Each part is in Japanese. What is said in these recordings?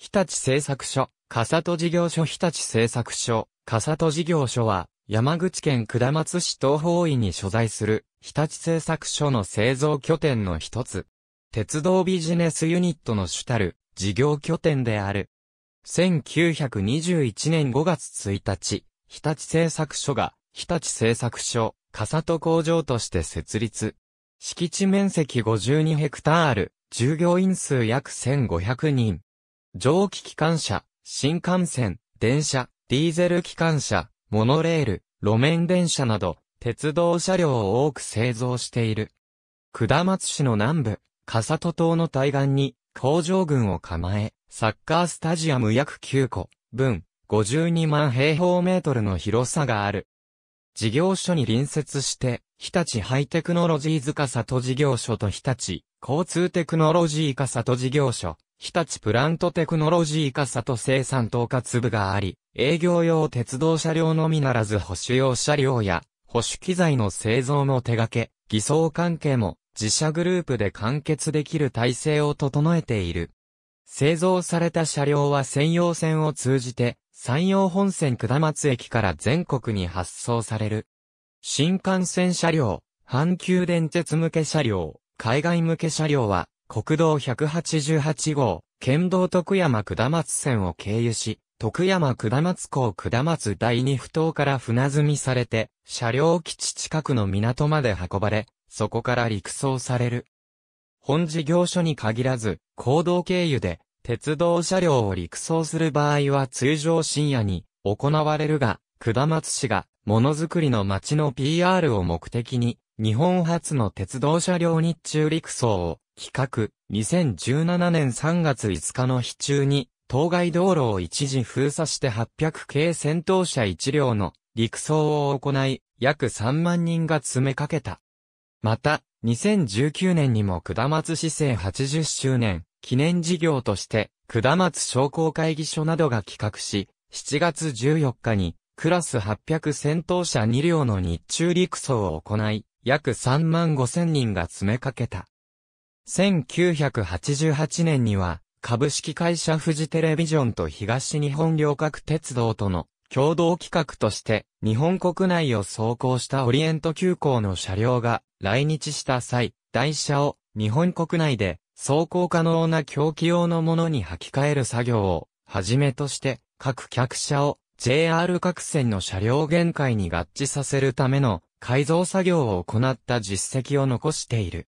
日立製作所、笠戸事業所日立製作所、笠戸事業所は、山口県下松市東方位に所在する、日立製作所の製造拠点の一つ。鉄道ビジネスユニットの主たる、事業拠点である。1921年5月1日、日立製作所が、日立製作所、笠戸工場として設立。敷地面積52ヘクタール、従業員数約1500人。蒸気機関車、新幹線、電車、ディーゼル機関車、モノレール、路面電車など、鉄道車両を多く製造している。下松市の南部、笠戸島の対岸に、工場群を構え、サッカースタジアム約9個、分、52万平方メートルの広さがある。事業所に隣接して、日立ハイテクノロジーズ笠戸事業所と日立交通テクノロジー笠戸事業所、日立プラントテクノロジー傘と生産統括部があり、営業用鉄道車両のみならず保守用車両や、保守機材の製造も手掛け、偽装関係も自社グループで完結できる体制を整えている。製造された車両は専用線を通じて、山陽本線下松駅から全国に発送される。新幹線車両、阪急電鉄向け車両、海外向け車両は、国道188号、県道徳山下松線を経由し、徳山下松港下松第二不頭から船積みされて、車両基地近くの港まで運ばれ、そこから陸送される。本事業所に限らず、行動経由で、鉄道車両を陸送する場合は通常深夜に行われるが、下松市が、ものづくりの街の PR を目的に、日本初の鉄道車両日中陸送を企画、2017年3月5日の日中に、当該道路を一時封鎖して800系戦闘車1両の陸送を行い、約3万人が詰めかけた。また、2019年にも下松市政80周年記念事業として、下松商工会議所などが企画し、7月14日に、クラス800戦闘車2両の日中陸送を行い、約3万5千人が詰めかけた。1988年には、株式会社フジテレビジョンと東日本旅客鉄道との共同企画として、日本国内を走行したオリエント急行の車両が来日した際、台車を日本国内で走行可能な狂気用のものに履き替える作業をはじめとして、各客車を JR 各線の車両限界に合致させるための改造作業を行った実績を残している。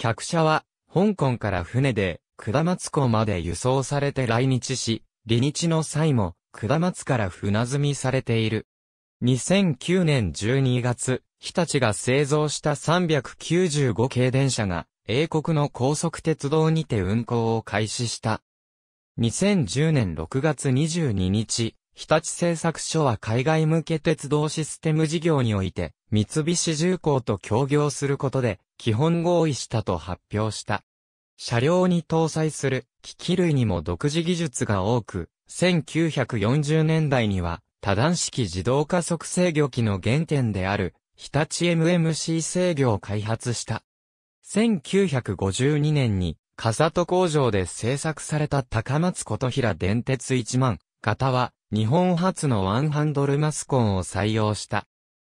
客車は、香港から船で、下松港まで輸送されて来日し、離日の際も、下松から船積みされている。2009年12月、日立が製造した395系電車が、英国の高速鉄道にて運行を開始した。2010年6月22日、日立製作所は海外向け鉄道システム事業において、三菱重工と協業することで、基本合意したと発表した。車両に搭載する機器類にも独自技術が多く、1940年代には多段式自動加速制御機の原点である日立 MMC 制御を開発した。1952年に笠戸工場で製作された高松琴平電鉄1万型は日本初のワンハンドルマスコンを採用した。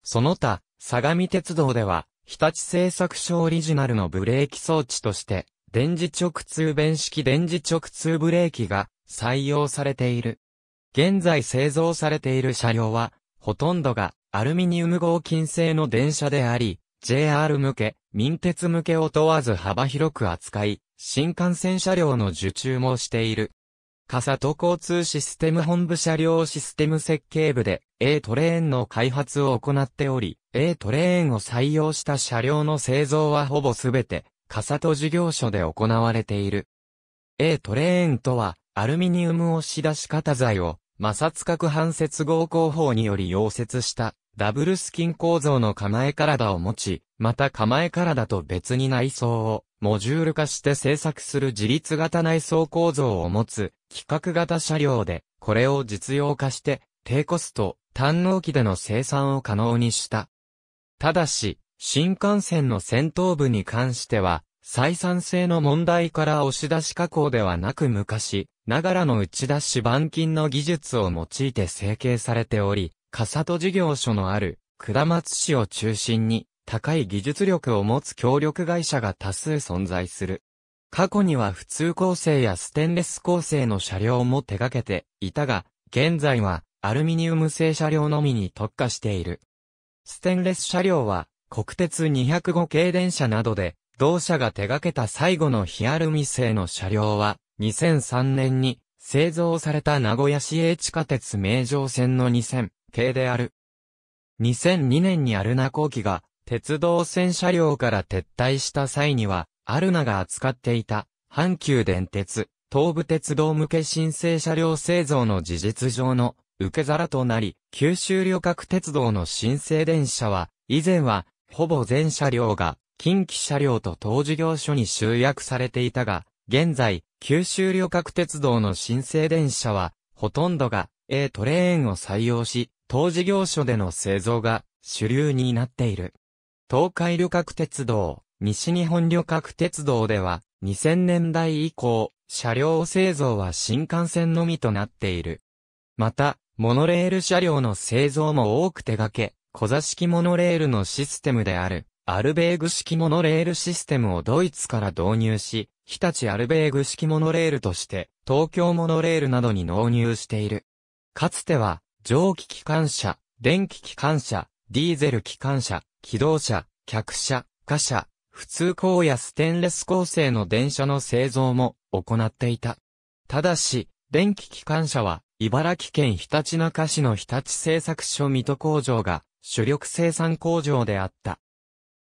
その他、相模鉄道では日立製作所オリジナルのブレーキ装置として、電磁直通弁式電磁直通ブレーキが採用されている。現在製造されている車両は、ほとんどがアルミニウム合金製の電車であり、JR 向け、民鉄向けを問わず幅広く扱い、新幹線車両の受注もしている。笠戸交通システム本部車両システム設計部で A トレーンの開発を行っており、A トレーンを採用した車両の製造はほぼすべて笠戸事業所で行われている。A トレーンとは、アルミニウム押し出し型材を摩擦角反接合工法により溶接したダブルスキン構造の構え体を持ち、また構えからだと別に内装をモジュール化して制作する自立型内装構造を持つ規格型車両で、これを実用化して低コスト、単納期での生産を可能にした。ただし、新幹線の先頭部に関しては、採算性の問題から押し出し加工ではなく昔、ながらの打ち出し板金の技術を用いて成形されており、笠戸事業所のある、下松市を中心に、高い技術力を持つ協力会社が多数存在する。過去には普通構成やステンレス構成の車両も手掛けていたが、現在はアルミニウム製車両のみに特化している。ステンレス車両は国鉄205系電車などで同社が手掛けた最後のヒアルミ製の車両は2003年に製造された名古屋市営地下鉄名城線の2000系である。2002年にアルナ工機が鉄道線車両から撤退した際には、アルナが扱っていた、阪急電鉄、東武鉄道向け申請車両製造の事実上の受け皿となり、九州旅客鉄道の新生電車は、以前は、ほぼ全車両が、近畿車両と当事業所に集約されていたが、現在、九州旅客鉄道の新生電車は、ほとんどが A トレーンを採用し、当事業所での製造が主流になっている。東海旅客鉄道、西日本旅客鉄道では、2000年代以降、車両製造は新幹線のみとなっている。また、モノレール車両の製造も多く手掛け、小座式モノレールのシステムである、アルベーグ式モノレールシステムをドイツから導入し、日立アルベーグ式モノレールとして、東京モノレールなどに納入している。かつては、蒸気機関車、電気機関車、ディーゼル機関車、機動車、客車、貨車、普通鋼やステンレス構成の電車の製造も行っていた。ただし、電気機関車は、茨城県ひたちなか市の日立製作所水戸工場が主力生産工場であった。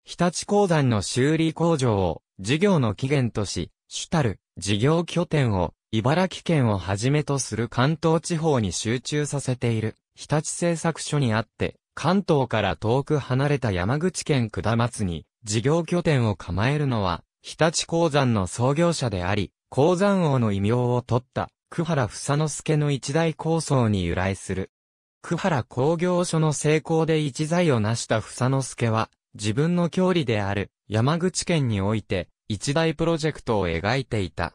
日立鉱山の修理工場を事業の起源とし、主たる事業拠点を茨城県をはじめとする関東地方に集中させている日立製作所にあって、関東から遠く離れた山口県下松に事業拠点を構えるのは、日立鉱山の創業者であり、鉱山王の異名を取った、久原房之助の一大構想に由来する。久原工業所の成功で一財を成した房之助は、自分の郷里である山口県において、一大プロジェクトを描いていた。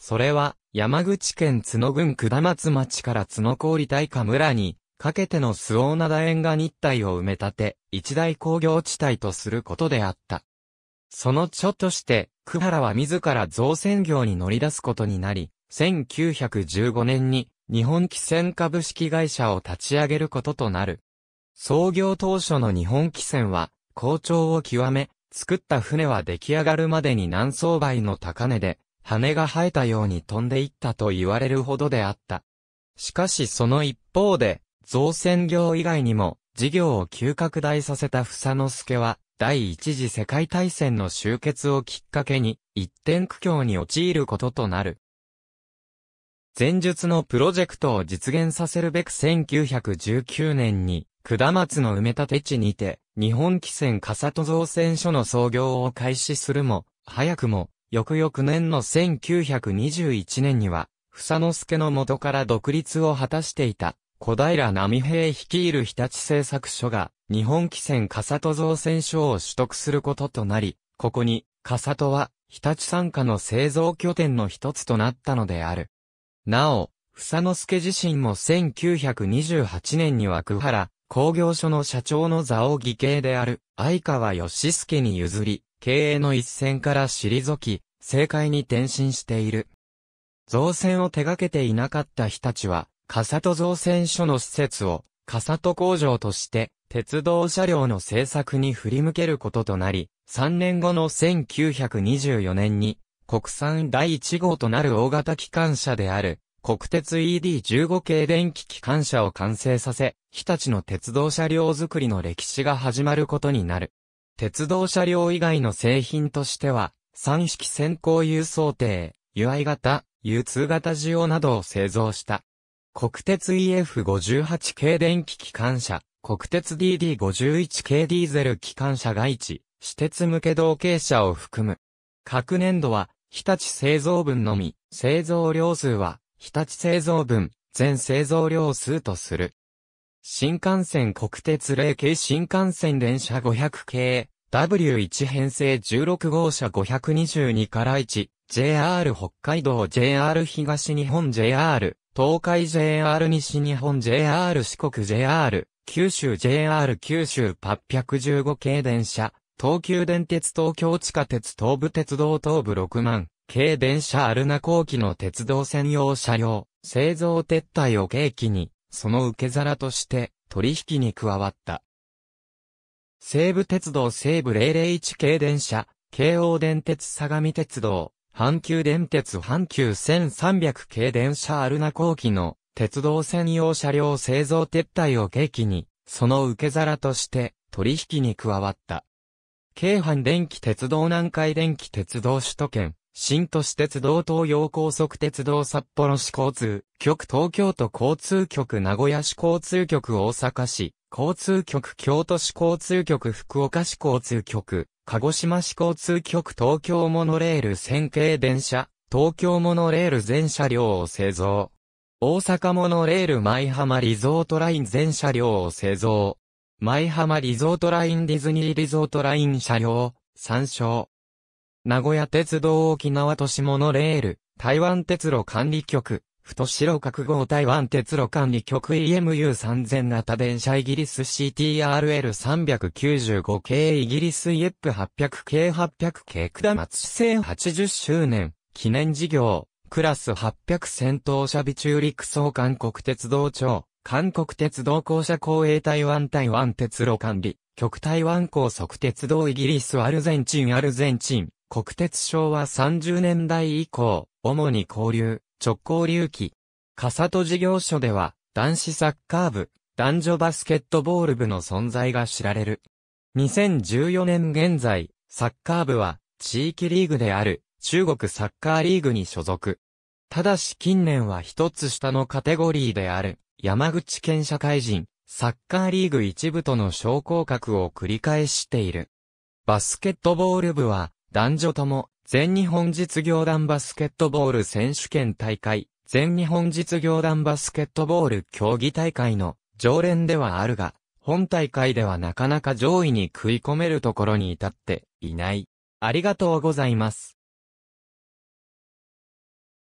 それは、山口県津野郡下松町から津野郡大河村に、かけての周防灘沿岸日帯を埋め立て、一大工業地帯とすることであった。その著として、久原は自ら造船業に乗り出すことになり、1915年に日本汽船株式会社を立ち上げることとなる。創業当初の日本汽船は、好調を極め、作った船は出来上がるまでに南相倍の高値で、羽が生えたように飛んでいったと言われるほどであった。しかしその一方で、造船業以外にも、事業を急拡大させた房之助は、第一次世界大戦の終結をきっかけに、一点苦境に陥ることとなる。前述のプロジェクトを実現させるべく1919年に、下松の埋め立て地にて、日本汽船笠戸造船所の創業を開始するも、早くも、翌々年の1921年には、房之助の元から独立を果たしていた、小平波平率いる日立製作所が、日本汽船笠戸造船所を取得することとなり、ここに、笠戸は、日立参加の製造拠点の一つとなったのである。なお、房之助自身も1928年には久原工業所の社長の座を義兄である相川義助に譲り、経営の一線から退き、政界に転身している。造船を手掛けていなかった日立は、笠戸造船所の施設を、笠戸工場として、鉄道車両の製作に振り向けることとなり、3年後の1924年に、国産第1号となる大型機関車である、国鉄 ED15 系電気機関車を完成させ、日立の鉄道車両づくりの歴史が始まることになる。鉄道車両以外の製品としては、三式先行輸送艇、UI 型、U2 型需要などを製造した。国鉄 EF58 系電気機関車、国鉄 DD51 系ディーゼル機関車が1、私鉄向け同型車を含む。各年度は、日立製造分のみ、製造量数は、日立製造分、全製造量数とする。新幹線国鉄0系新幹線電車500系、W1 編成16号車522から1、JR 北海道 JR 東日本 JR 東海 JR 西日本 JR 四国 JR 九州 JR 九州815系電車、東急電鉄東京地下鉄東武鉄道東部6万、系電車アルナ後期の鉄道専用車両、製造撤退を契機に、その受け皿として取引に加わった。西武鉄道西武001系電車、京王電鉄相模鉄道、阪急電鉄阪急1300系電車アルナ後期の鉄道専用車両製造撤退を契機に、その受け皿として取引に加わった。京阪電気鉄道南海電気鉄道首都圏、新都市鉄道東洋高速鉄道札幌市交通局東京都交通局名古屋市交通局大阪市交通局京都市交通局福岡市交通局鹿児島市交通局東京モノレール線形電車、東京モノレール全車両を製造。大阪モノレール舞浜リゾートライン全車両を製造。舞浜リゾートラインディズニーリゾートライン車両、参照。名古屋鉄道沖縄都市モノレール、台湾鉄路管理局、太白角号台湾鉄路管理局 EMU3000 型電車イギリス CTRL395 系イギリス e e p 8 0 0 k 800 k 下松市80周年記念事業クラス800戦闘車備中陸送韓国鉄道庁韓国鉄道公社公営台湾台湾鉄路管理局台湾高速鉄道イギリスアルゼンチンアルゼンチン国鉄昭和30年代以降主に交流直行隆起。さと事業所では、男子サッカー部、男女バスケットボール部の存在が知られる。2014年現在、サッカー部は、地域リーグである、中国サッカーリーグに所属。ただし近年は一つ下のカテゴリーである、山口県社会人、サッカーリーグ一部との昇降格を繰り返している。バスケットボール部は、男女とも、全日本実業団バスケットボール選手権大会、全日本実業団バスケットボール競技大会の常連ではあるが、本大会ではなかなか上位に食い込めるところに至っていない。ありがとうございます。